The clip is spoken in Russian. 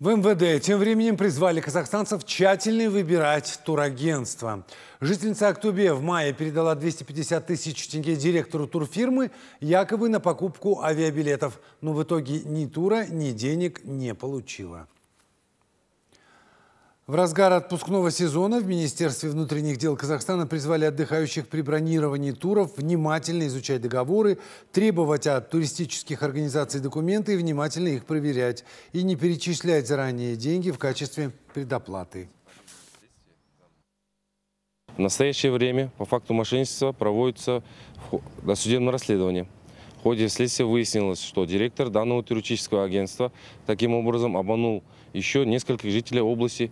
В МВД тем временем призвали казахстанцев тщательно выбирать турагентство. Жительница Актубе в мае передала 250 тысяч тенге директору турфирмы якобы на покупку авиабилетов, но в итоге ни тура, ни денег не получила. В разгар отпускного сезона в Министерстве внутренних дел Казахстана призвали отдыхающих при бронировании туров внимательно изучать договоры, требовать от туристических организаций документы и внимательно их проверять, и не перечислять заранее деньги в качестве предоплаты. В настоящее время по факту мошенничества проводится досудебное расследование. В ходе следствия выяснилось, что директор данного туристического агентства таким образом обманул еще нескольких жителей области.